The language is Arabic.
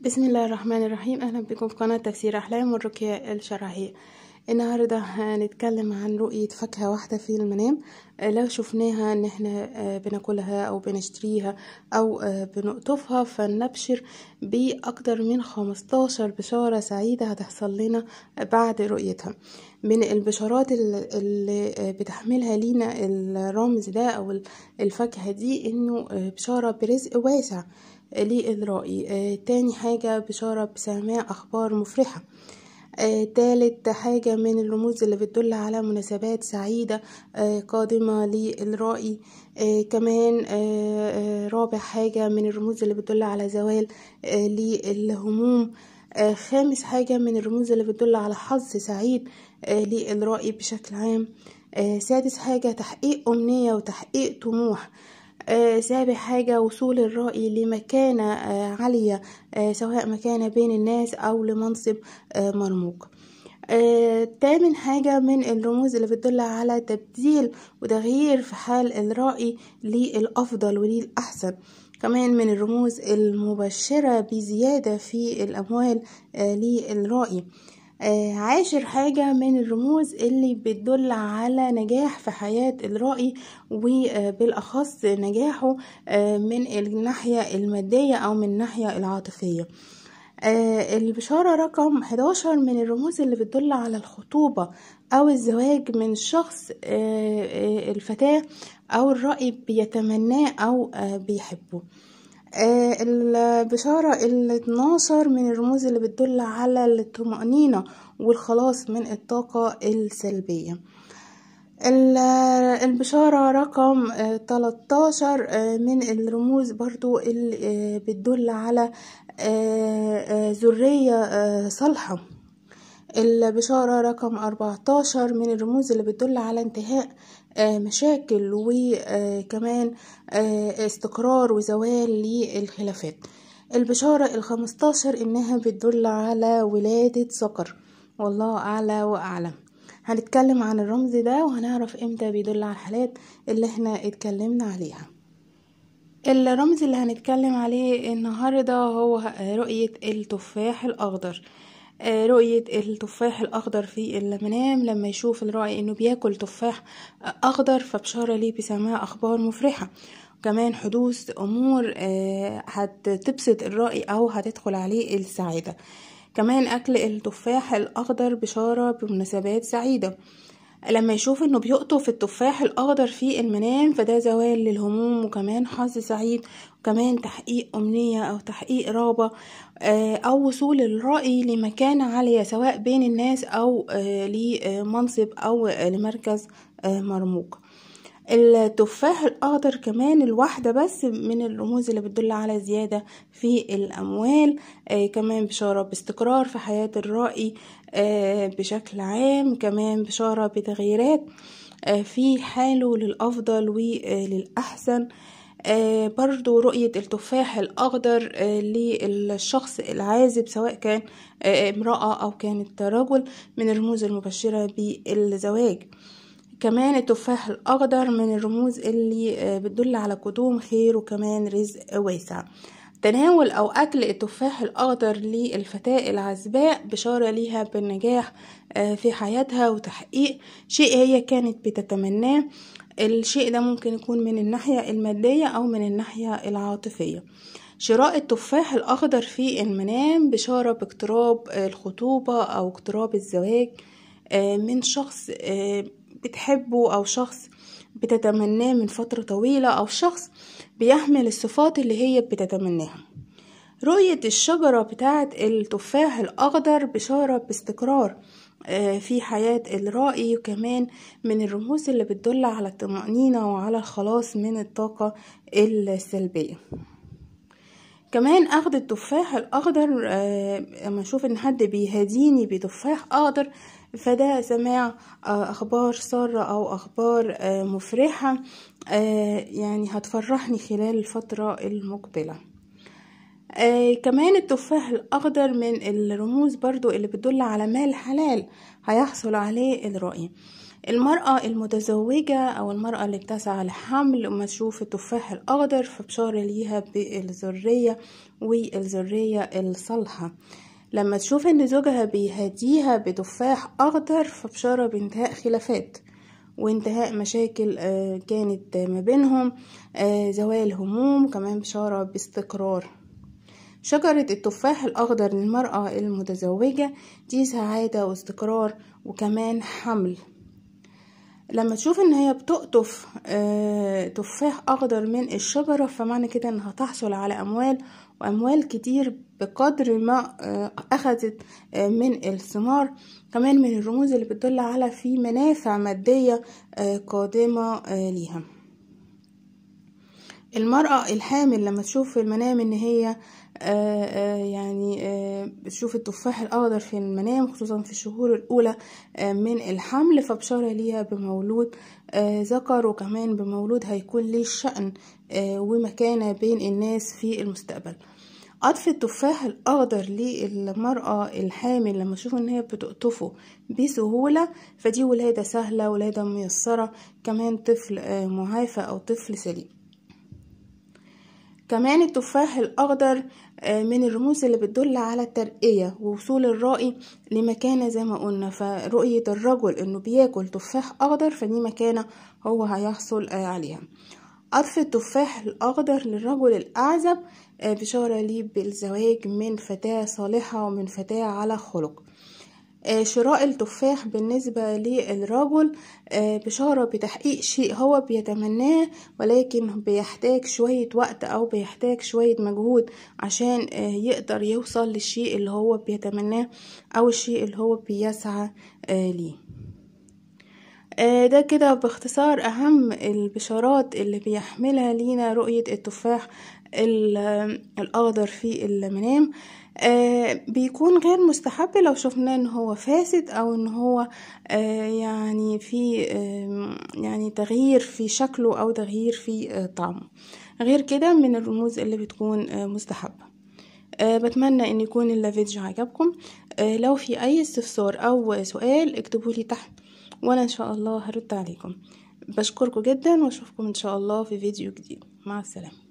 بسم الله الرحمن الرحيم اهلا بكم في قناه تفسير احلام والرقيه الشرعيه النهارده هنتكلم عن رؤيه فاكهه واحده في المنام آه، لو شفناها ان احنا آه، بناكلها او بنشتريها او آه، بنقطفها فنبشر باكتر من 15 بشاره سعيده هتحصل لنا بعد رؤيتها من البشارات اللي بتحملها لينا الرمز ده او الفاكهه دي انه بشاره برزق واسع آه، ليه الرأي آه، تاني حاجة بشارة بسماع أخبار مفرحة آه، تالت حاجة من الرموز اللي بتدل على مناسبات سعيدة قادمة للرأي كمان رابع حاجة من الرموز اللي بتدل على زوال للهموم خامس حاجة من الرموز اللي بتدل على حظ سعيد للرأي بشكل عام سادس حاجة تحقيق أمنية وتحقيق طموح آه، سابع حاجة وصول الرأي لمكانة آه، عالية آه، سواء مكانة بين الناس أو لمنصب مرموق تامن حاجة من الرموز اللي بتدل على تبديل وتغيير في حال الرأي للأفضل وللأحسن كمان من الرموز المبشرة بزيادة في الأموال للرأي آه، عاشر حاجة من الرموز اللي بتدل على نجاح في حياة الرأي وبالأخص آه، نجاحه آه، من الناحية المادية أو من الناحية العاطفية البشارة رقم 11 من الرموز اللي بتدل على الخطوبة أو الزواج من شخص الفتاة أو الرأي بيتمناه أو بيحبه آه، البشارة الاتناشر من الرموز اللي بتدل على الطمأنينة والخلاص من الطاقة السلبية البشارة رقم 13 آه، آه، من الرموز برضو اللي بتدل على ذرية صالحة البشارة رقم 14 من الرموز اللي بتدل على انتهاء آه، مشاكل وكمان آه، آه، استقرار وزوال للخلافات البشارة الخمستاشر إنها بتدل على ولادة سكر والله أعلى وأعلم هنتكلم عن الرمز ده وهنعرف امتى بيدل على الحالات اللي احنا اتكلمنا عليها الرمز اللي هنتكلم عليه النهاردة هو رؤية التفاح الأخضر آه، رؤية التفاح الأخضر في المنام لما يشوف الراعي أنه بياكل تفاح أخضر فبشارة ليه بيسميها أخبار مفرحة كمان حدوث أمور آه، هتبسط الرأي أو هتدخل عليه السعادة كمان أكل التفاح الأخضر بشارة بمناسبات سعيدة لما يشوف انه بيقطف في التفاح الاخضر في المنام فده زوال للهموم وكمان حظ سعيد وكمان تحقيق امنية او تحقيق رغبة آه، او وصول الرأي لمكانة عالية سواء بين الناس او آه، لمنصب او آه، لمركز مرموق التفاح الاخضر كمان الواحدة بس من الرموز اللي بتدل على زيادة في الاموال كمان بشارة باستقرار في حياة الرائي آه، بشكل عام كمان بشارة بتغييرات آه، في حاله للأفضل وللأحسن آه، برضو رؤية التفاح الأخضر للشخص العازب سواء كان امرأة أو كانت رجل من الرموز المبشرة بالزواج كمان التفاح الأخضر من الرموز اللي بتدل على قدوم خير وكمان رزق واسع تناول أو أكل التفاح الأخضر للفتاة العزباء بشارة ليها بالنجاح آه، في حياتها وتحقيق شيء هي كانت بتتمناه الشيء ده ممكن يكون من الناحية المادية أو من الناحية العاطفية شراء التفاح الأخضر في المنام بشارة باقتراب الخطوبة أو اقتراب الزواج آه، من شخص آه، بتحبه أو شخص بتتمناه من فترة طويلة أو شخص بيحمل الصفات اللي هي بتتمناها رؤية الشجرة بتاعة التفاح الأخضر بشارة باستقرار آه، في حياة الرائي وكمان من الرموز اللي بتدل على الطمأنينة وعلى الخلاص من الطاقة السلبية كمان أخذ التفاح الاخضر آه، اما اشوف ان حد بيهديني بتفاح اخضر فده سماع آه، اخبار سارة او اخبار آه، مفرحة آه، يعني هتفرحني خلال الفترة المقبلة كمان التفاح الأخضر من الرموز برضو اللي بتدل على مال حلال هيحصل عليه الرأي المرأة المتزوجة أو المرأة اللي بتسعى لحمل لما تشوف التفاح الأخضر فبشارة ليها بالذرية والذرية الصالحة لما تشوف ان زوجها بيهديها بتفاح اخضر فبشارة بانتهاء خلافات وانتهاء مشاكل آه، كانت ما بينهم آه، زوال هموم كمان بشارة باستقرار شجرة التفاح الأخضر للمرأة المتزوجة دي سعادة واستقرار وكمان حمل لما تشوف ان هي بتقطف آه، تفاح اخضر من الشجرة فمعنى كده انها تحصل على اموال وأموال كتير بقدر ما آه، أخذت آه، من الثمار كمان من الرموز اللي بتدل على في منافع مادية آه، قادمة ليها المرأة الحامل لما تشوف في المنام إن هي آه، آه، يعني آه، بتشوف التفاح الأخضر في المنام خصوصا في الشهور الأولى من الحمل فبشارة ليها بمولود ذكر وكمان بمولود هيكون ليه شأن ومكانة بين الناس في المستقبل عطف التفاح الاخضر للمراه الحامل لما تشوف ان هي بتقطفه بسهوله فدي ولاده سهله ولاده ميسره كمان طفل معافى او طفل سليم كمان التفاح الأخضر آه، من الرموز اللي بتدل على الترقية ووصول الرائي لمكانة زي ما قلنا فرؤية الرجل انه بياكل تفاح أخضر فدي مكانة هو هيحصل آه، عليها أضف التفاح الأخضر للرجل الأعزب آه، بشارة ليه بالزواج من فتاة صالحة ومن فتاة على خلق آه، شراء التفاح بالنسبة للرجل آه، بشارة بتحقيق شيء هو بيتمناه ولكن بيحتاج شوية وقت أو بيحتاج شوية مجهود عشان آه، يقدر يوصل للشيء اللي هو بيتمناه أو الشيء اللي هو بيسعى ليه ده كده باختصار أهم البشارات اللي بيحملها لينا رؤية التفاح الأخضر في المنام آه، بيكون غير مستحب لو شفنا ان هو فاسد او ان هو آه، يعني في يعني تغيير في شكله او تغيير في آه، طعمه غير كده من الرموز اللي بتكون مستحبه بتمنى ان يكون الفيديو عجبكم لو في اي استفسار او سؤال اكتبوا لي تحت وانا ان شاء الله هرد عليكم بشكركم جدا واشوفكم ان شاء الله في فيديو جديد مع السلامه